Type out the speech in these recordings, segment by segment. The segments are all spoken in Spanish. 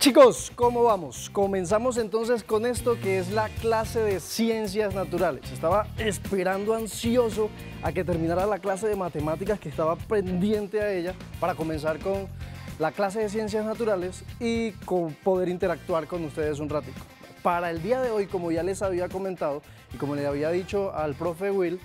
Chicos, ¿cómo vamos? Comenzamos entonces con esto que es la clase de ciencias naturales. Estaba esperando ansioso a que terminara la clase de matemáticas que estaba pendiente a ella para comenzar con la clase de ciencias naturales y con poder interactuar con ustedes un ratito. Para el día de hoy, como ya les había comentado y como le había dicho al profe Will,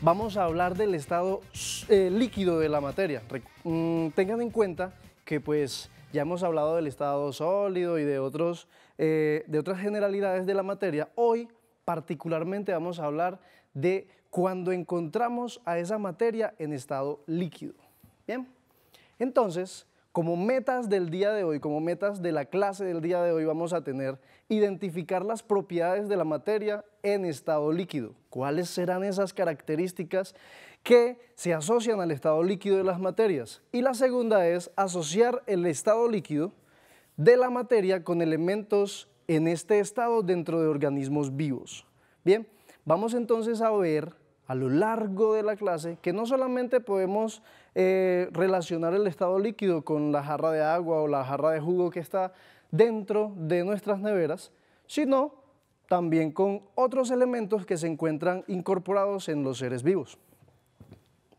vamos a hablar del estado eh, líquido de la materia. Mm, tengan en cuenta que pues ya hemos hablado del estado sólido y de, otros, eh, de otras generalidades de la materia, hoy particularmente vamos a hablar de cuando encontramos a esa materia en estado líquido. Bien, entonces, como metas del día de hoy, como metas de la clase del día de hoy, vamos a tener identificar las propiedades de la materia en estado líquido. ¿Cuáles serán esas características que se asocian al estado líquido de las materias. Y la segunda es asociar el estado líquido de la materia con elementos en este estado dentro de organismos vivos. Bien, vamos entonces a ver a lo largo de la clase que no solamente podemos eh, relacionar el estado líquido con la jarra de agua o la jarra de jugo que está dentro de nuestras neveras, sino también con otros elementos que se encuentran incorporados en los seres vivos.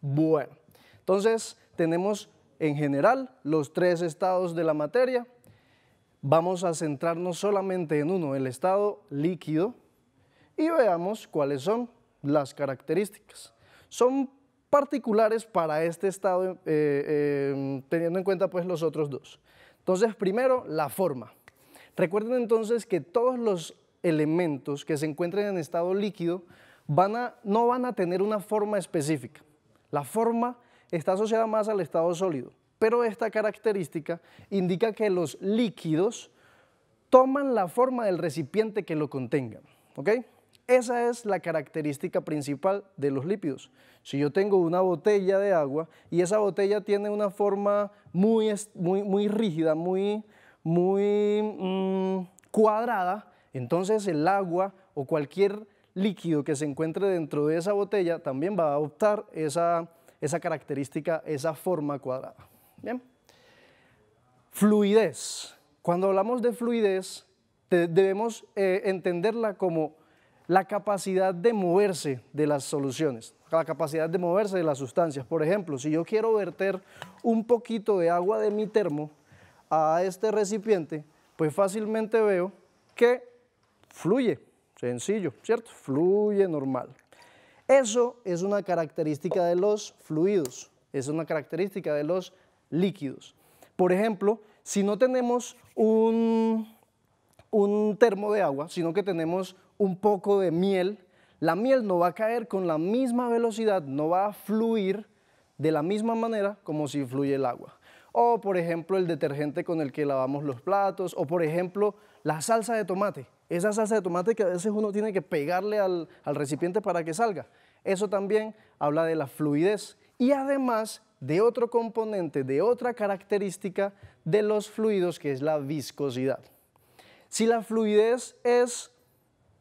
Bueno, entonces tenemos en general los tres estados de la materia. Vamos a centrarnos solamente en uno, el estado líquido, y veamos cuáles son las características. Son particulares para este estado, eh, eh, teniendo en cuenta pues los otros dos. Entonces, primero, la forma. Recuerden entonces que todos los elementos que se encuentren en estado líquido no van a tener una forma específica. La forma está asociada más al estado sólido, pero esta característica indica que los líquidos toman la forma del recipiente que lo contenga. Esa es la característica principal de los lípidos. Si yo tengo una botella de agua y esa botella tiene una forma muy, muy, muy rígida, muy, muy mm, cuadrada, entonces el agua o cualquier líquido que se encuentre dentro de esa botella también va a adoptar esa, característica, esa forma cuadrada. Fluidez. Cuando hablamos de fluidez, debemos eh, entenderla como la capacidad de moverse de las soluciones, la capacidad de moverse de las sustancias. Por ejemplo, si yo quiero verter un poquito de agua de mi termo a este recipiente, pues fácilmente veo que fluye, Sencillo, ¿cierto? Fluye normal. Eso es una característica de los fluidos, es una característica de los líquidos. Por ejemplo, si no tenemos un, un termo de agua, sino que tenemos un poco de miel, la miel no va a caer con la misma velocidad, no va a fluir de la misma manera como si fluye el agua o por ejemplo el detergente con el que lavamos los platos, o por ejemplo la salsa de tomate, esa salsa de tomate que a veces uno tiene que pegarle al, recipiente para que salga. Eso también habla de la fluidez y además de otro componente, de otra característica de los fluidos que es la viscosidad. Si la fluidez es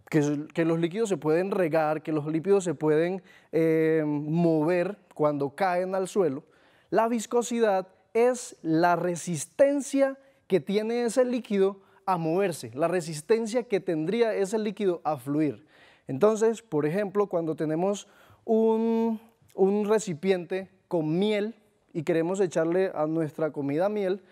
que, los líquidos se pueden regar, que los líquidos se pueden eh, mover cuando caen al suelo, la viscosidad es la resistencia que tiene ese líquido a moverse, la resistencia que tendría ese líquido a fluir. Entonces, por ejemplo, cuando tenemos un, recipiente con miel y queremos echarle a nuestra comida miel,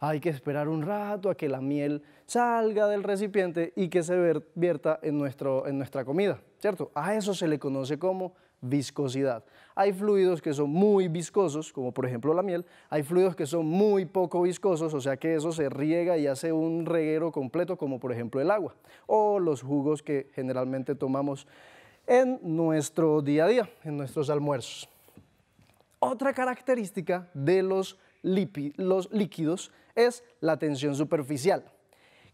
hay que esperar un rato a que la miel salga del recipiente y que se vierta en, nuestro, en nuestra comida, ¿cierto? A eso se le conoce como viscosidad. Hay fluidos que son muy viscosos, como por ejemplo la miel, hay fluidos que son muy poco viscosos, o sea que eso se riega y hace un reguero completo, como por ejemplo el agua, o los jugos que generalmente tomamos en nuestro día a día, en nuestros almuerzos. Otra característica de los, los líquidos es la tensión superficial.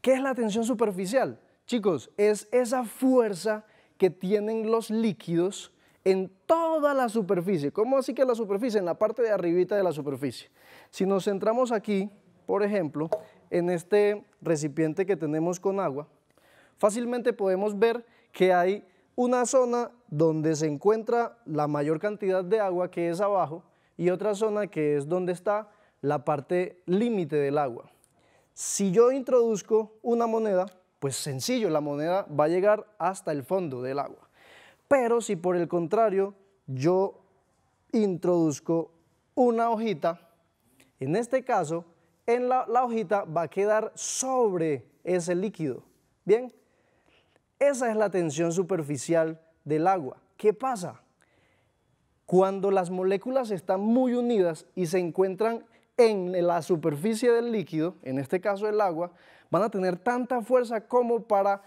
¿Qué es la tensión superficial? Chicos, es esa fuerza que tienen los líquidos en toda la superficie. ¿Cómo así que la superficie? En la parte de arribita de la superficie. Si nos centramos aquí, por ejemplo, en este recipiente que tenemos con agua, fácilmente podemos ver que hay una zona donde se encuentra la mayor cantidad de agua que es abajo y otra zona que es donde está la parte límite del agua. Si yo introduzco una moneda, pues sencillo, la moneda va a llegar hasta el fondo del agua. Pero si por el contrario yo introduzco una hojita, en este caso, en la, hojita va a quedar sobre ese líquido. Bien, esa es la tensión superficial del agua. ¿Qué pasa? Cuando las moléculas están muy unidas y se encuentran en la superficie del líquido, en este caso el agua, van a tener tanta fuerza como para,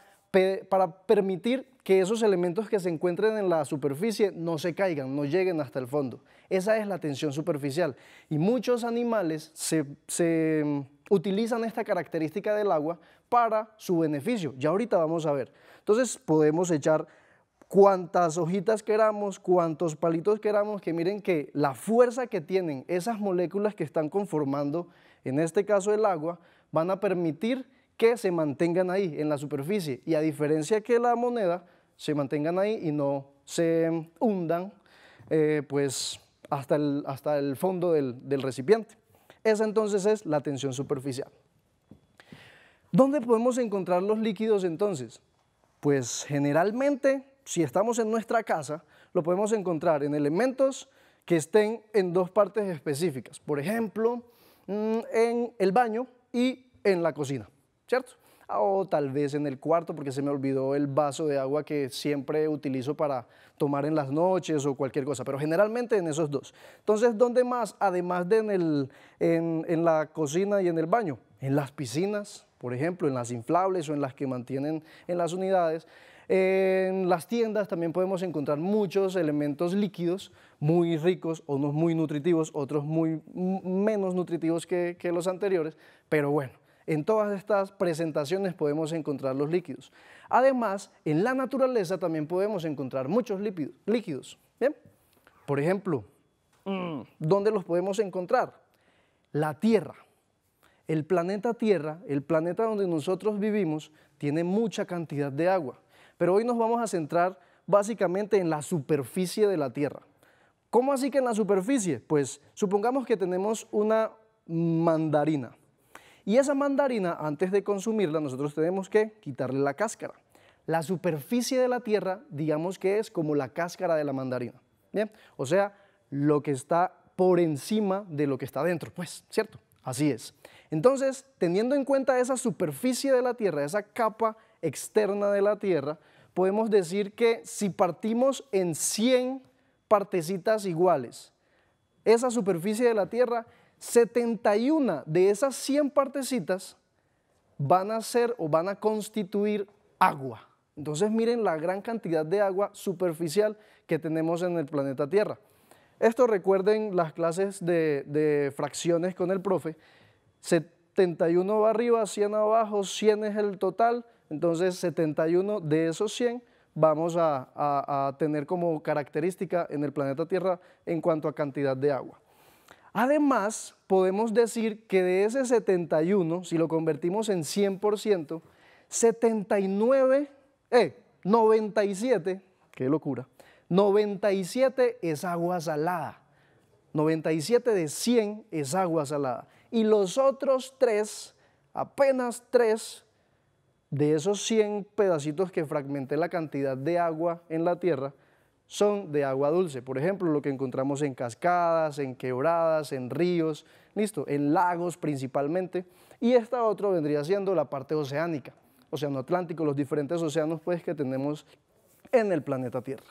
para permitir que esos elementos que se encuentren en la superficie no se caigan, no lleguen hasta el fondo. Esa es la tensión superficial. Y muchos animales se, mm, utilizan esta característica del agua para su beneficio. Ya ahorita vamos a ver. Entonces podemos echar cuantas hojitas queramos, cuantos palitos queramos, que miren que la fuerza que tienen esas moléculas que están conformando, en este caso el agua, van a permitir que se mantengan ahí en la superficie. Y a diferencia que la moneda, se mantengan ahí y no se hundan eh, pues hasta el, hasta el fondo del, del recipiente. Esa entonces es la tensión superficial. ¿Dónde podemos encontrar los líquidos entonces? Pues generalmente, si estamos en nuestra casa, lo podemos encontrar en elementos que estén en dos partes específicas. Por ejemplo, mm, en el baño y en la cocina, ¿cierto? o tal vez en el cuarto porque se me olvidó el vaso de agua que siempre utilizo para tomar en las noches o cualquier cosa, pero generalmente en esos dos. Entonces, ¿dónde más? Además de en, el, en, la cocina y en el baño, en las piscinas, por ejemplo, en las inflables o en las que mantienen en las unidades. En las tiendas también podemos encontrar muchos elementos líquidos muy ricos, unos muy nutritivos, otros muy menos nutritivos que los anteriores, pero bueno, en todas estas presentaciones podemos encontrar los líquidos. Además, en la naturaleza también podemos encontrar muchos líquidos. Por ejemplo, mm. ¿dónde los podemos encontrar? La Tierra. El planeta Tierra, el planeta donde nosotros vivimos, tiene mucha cantidad de agua. Pero hoy nos vamos a centrar básicamente en la superficie de la Tierra. ¿Cómo así que en la superficie? Pues supongamos que tenemos una mandarina. Y esa mandarina, antes de consumirla, nosotros tenemos que quitarle la cáscara. La superficie de la tierra, digamos que es como la cáscara de la mandarina. ¿bien? O sea, lo que está por encima de lo que está dentro, pues, ¿cierto? Así es. Entonces, teniendo en cuenta esa superficie de la Tierra, esa capa externa de la Tierra, podemos decir que si partimos en 100 partecitas iguales, esa superficie de la Tierra 71 de esas 100 partecitas van a ser o van a constituir agua. Entonces miren la gran cantidad de agua superficial que tenemos en el planeta Tierra. Esto recuerden las clases de, fracciones con el profe. 71 va arriba, 100 abajo, 100 es el total. Entonces 71 de esos 100 vamos a tener como característica en el planeta Tierra en cuanto a cantidad de agua. Además, podemos decir que de ese 71, si lo convertimos en 100%, 79, eh, 97, qué locura, 97 es agua salada. 97 de 100 es agua salada. Y los otros tres, apenas tres, de esos 100 pedacitos que fragmenté la cantidad de agua en la tierra, son de agua dulce. Por ejemplo, lo que encontramos en cascadas, en quebradas, en ríos, listo, en lagos principalmente. Y esta otra vendría siendo la parte oceánica, océano Atlántico, los diferentes océanos pues, que tenemos en el planeta Tierra.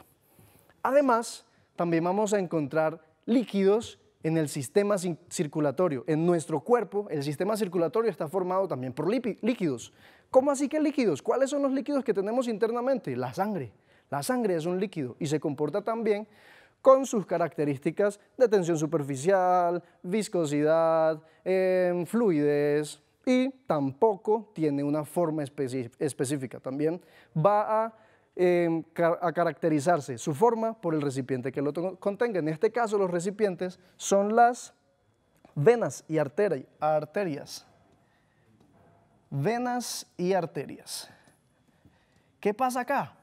Además, también vamos a encontrar líquidos en el sistema circulatorio. En nuestro cuerpo, el sistema circulatorio está formado también por líquidos. ¿Cómo así que líquidos? ¿Cuáles son los líquidos que tenemos internamente? La sangre, la sangre es un líquido y se comporta también con sus características de tensión superficial, viscosidad, em, fluidez y tampoco tiene una forma específica. También va em, a, caracterizarse su forma por el recipiente que lo contenga. En este caso los recipientes son las venas y arterias. Venas y arterias. ¿Qué pasa acá?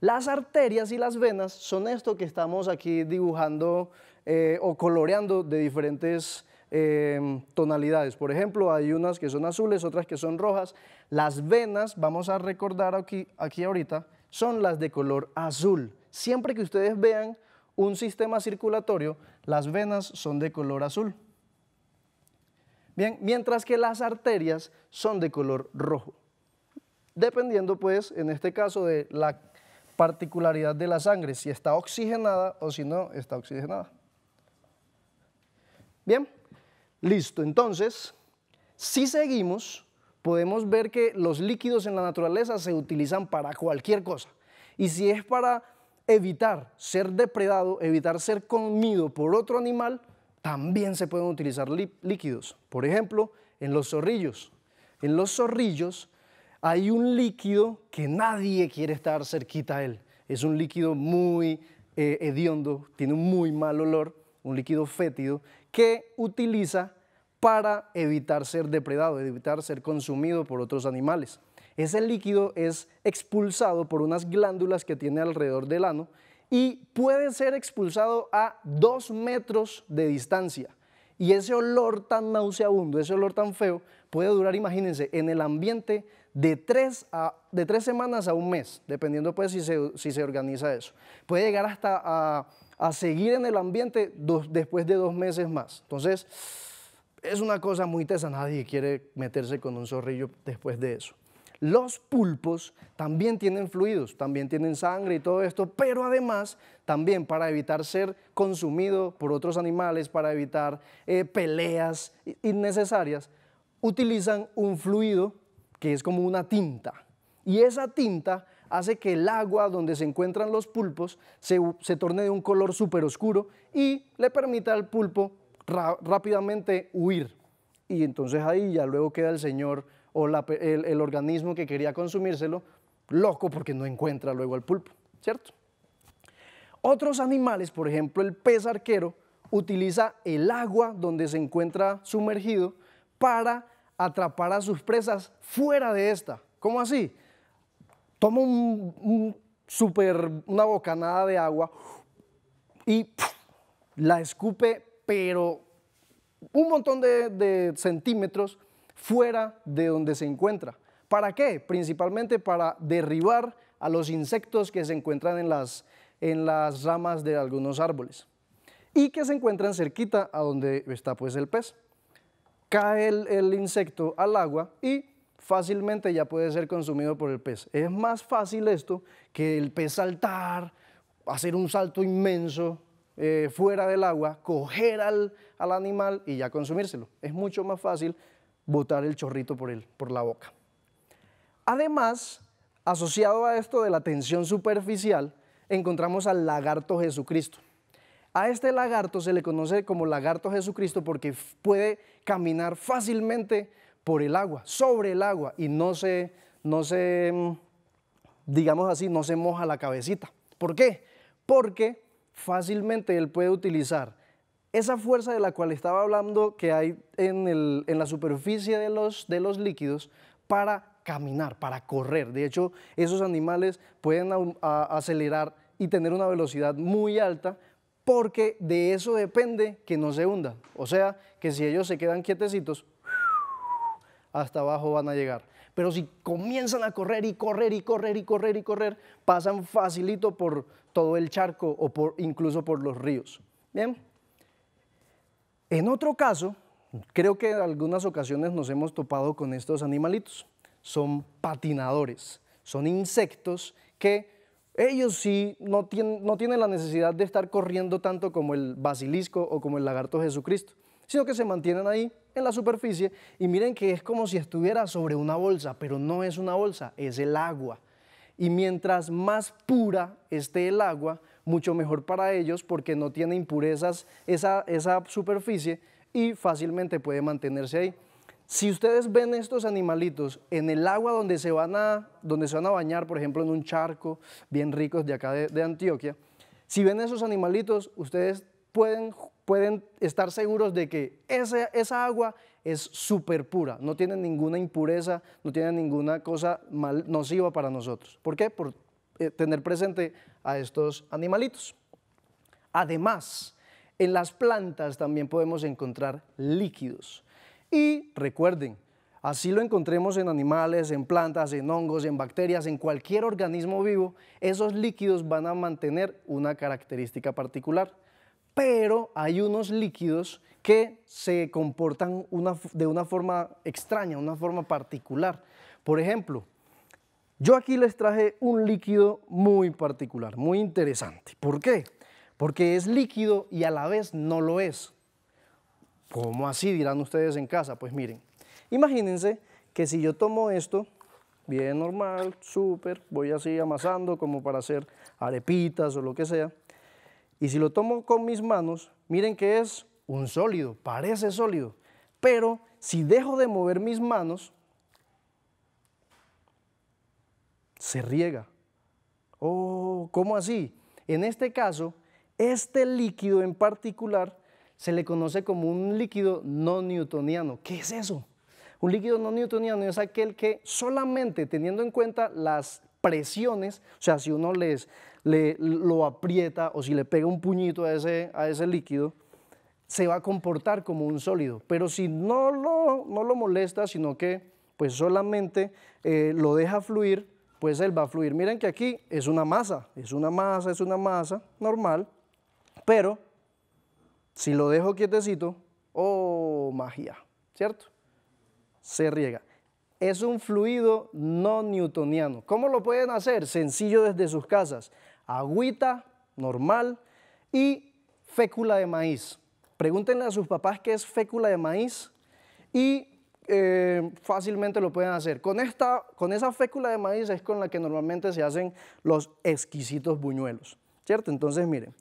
Las arterias y las venas son esto que estamos aquí dibujando eh, o coloreando de diferentes eh, tonalidades. Por ejemplo, hay unas que son azules, otras que son rojas. Las venas, vamos a recordar aquí, aquí ahorita, son las de color azul. Siempre que ustedes vean un sistema circulatorio, las venas son de color azul. Bien, mientras que las arterias son de color rojo. Dependiendo, pues, en este caso de la particularidad de la sangre, si está oxigenada o si no está oxigenada. Bien, listo. Entonces, si seguimos, podemos ver que los líquidos en la naturaleza se utilizan para cualquier cosa. Y si es para evitar ser depredado, evitar ser comido por otro animal, también se pueden utilizar líquidos. Por ejemplo, en los zorrillos. En los zorrillos hay un líquido que nadie quiere estar cerquita a él. Es un líquido muy eh, hediondo, tiene un muy mal olor, un líquido fétido, que utiliza para evitar ser depredado, evitar ser consumido por otros animales. Ese líquido es expulsado por unas glándulas que tiene alrededor del ano y puede ser expulsado a dos metros de distancia. Y ese olor tan nauseabundo, ese olor tan feo, puede durar, imagínense, en el ambiente de tres, de semanas a un mes, dependiendo pues si se, organiza eso. Puede llegar hasta a, seguir en el ambiente dos, después de dos meses más. Entonces, es una cosa muy tesa, nadie quiere meterse con un zorrillo después de eso. Los pulpos también tienen fluidos, también tienen sangre y todo esto, pero además también para evitar ser consumido por otros animales, para evitar eh, peleas innecesarias, utilizan un fluido que es como una tinta. Y esa tinta hace que el agua donde se encuentran los pulpos se, torne de un color súper oscuro y le permita al pulpo rápidamente huir. Y entonces ahí ya luego queda el señor o el, el organismo que quería consumírselo loco porque no encuentra luego al pulpo, ¿cierto? Otros animales, por ejemplo el pez arquero, utiliza el agua donde se encuentra sumergido para atrapará sus presas fuera de esta. ¿Cómo así? Toma un, super, una bocanada de agua y la escupe, pero un montón de, centímetros fuera de donde se encuentra. ¿Para qué? Principalmente para derribar a los insectos que se encuentran en las, en las ramas de algunos árboles y que se encuentran cerquita a donde está pues el pez cae el, insecto al agua y fácilmente ya puede ser consumido por el pez. Es más fácil esto que el pez saltar, hacer un salto inmenso eh, fuera del agua, coger al, animal y ya consumírselo. Es mucho más fácil botar el chorrito por, por la boca. Además, asociado a esto de la tensión superficial, encontramos al lagarto Jesucristo. A este lagarto se le conoce como lagarto Jesucristo porque puede caminar fácilmente por el agua, sobre el agua, y no se, no se, mm, digamos así, no se moja la cabecita. ¿Por qué? Porque fácilmente él puede utilizar esa fuerza de la cual estaba hablando que hay en, la superficie de los, líquidos para caminar, para correr. De hecho, esos animales pueden acelerar y tener una velocidad muy alta porque de eso depende que no se hunda. O sea, que si ellos se quedan quietecitos, hasta abajo van a llegar. Pero si comienzan a correr y correr y correr y correr y correr, pasan facilito por todo el charco o por, incluso por los ríos. Bien. En otro caso, creo que en algunas ocasiones nos hemos topado con estos animalitos. Son patinadores, son insectos que ellos sí no, tienen, no tienen la necesidad de estar corriendo tanto como el basilisco o como el lagarto Jesucristo, sino que se mantienen ahí en la superficie y miren que es como si estuviera sobre una bolsa, pero no es una bolsa, es el agua. Y mientras más pura esté el agua, mucho mejor para ellos porque no tiene impurezas esa, esa superficie y fácilmente puede mantenerse ahí. Si ustedes ven estos animalitos en el agua donde se van a, donde se van a bañar, por ejemplo, en un charco, bien rico de acá de, Antioquia, si ven esos animalitos, ustedes pueden, estar seguros de que esa agua es súper pura, no tiene ninguna impureza, no tiene ninguna cosa mal, nociva para nosotros. ¿Por qué? Por eh, tener presente a estos animalitos. Además, en las plantas también podemos encontrar líquidos. Y recuerden, así lo encontremos en animales, en plantas, en hongos, en bacterias, en cualquier organismo vivo, esos líquidos van a mantener una característica particular. Pero hay unos líquidos que se comportan de una forma extraña, una forma particular. Por ejemplo, yo aquí les traje un líquido muy particular, muy interesante. ¿Por qué? Porque es líquido y a la vez no lo es. ¿Cómo así? Dirán ustedes en casa. Pues miren, imagínense que si yo tomo esto, bien normal, súper, voy así amasando como para hacer arepitas o lo que sea, y si lo tomo con mis manos, miren que es un sólido, parece sólido, pero si dejo de mover mis manos, se riega. Oh, ¿cómo así? En este caso, este líquido en particular se le conoce como un líquido no newtoniano. ¿Qué es eso? Un líquido no newtoniano es aquel que solamente teniendo en cuenta las presiones, o sea, si uno les, le, lo aprieta o si le pega un puñito a ese, a ese líquido, se va a comportar como un sólido. Pero si no lo, no lo molesta, sino que pues solamente eh, lo deja fluir, pues él va a fluir. Miren que aquí es una masa, es una masa, es una masa normal, pero si lo dejo quietecito, oh, magia, ¿cierto? Se riega. Es un fluido no newtoniano. ¿Cómo lo pueden hacer? Sencillo desde sus casas. Agüita normal y fécula de maíz. Pregúntenle a sus papás qué es fécula de maíz y eh, fácilmente lo pueden hacer. Con, con esa fécula de maíz es con la que normalmente se hacen los exquisitos buñuelos, ¿cierto? Entonces, miren,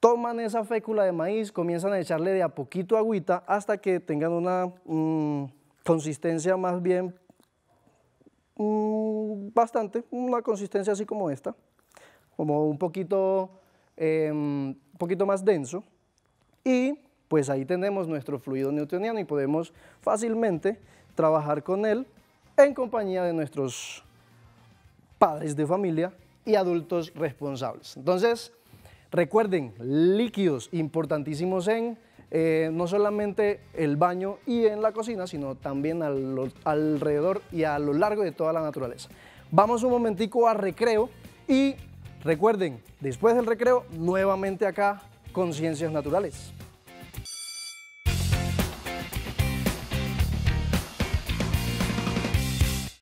Toman esa fécula de maíz, comienzan a echarle de a poquito agüita hasta que tengan una mm, consistencia más bien mm, bastante, una consistencia así como esta, como un poquito, em, poquito más denso. Y pues ahí tenemos nuestro fluido newtoniano y podemos fácilmente trabajar con él en compañía de nuestros padres de familia y adultos responsables. Entonces, Recuerden, líquidos importantísimos en eh, no solamente el baño y en la cocina, sino también alrededor y a lo largo de toda la naturaleza. Vamos un momentico a recreo y recuerden, después del recreo, nuevamente acá, Conciencias Naturales.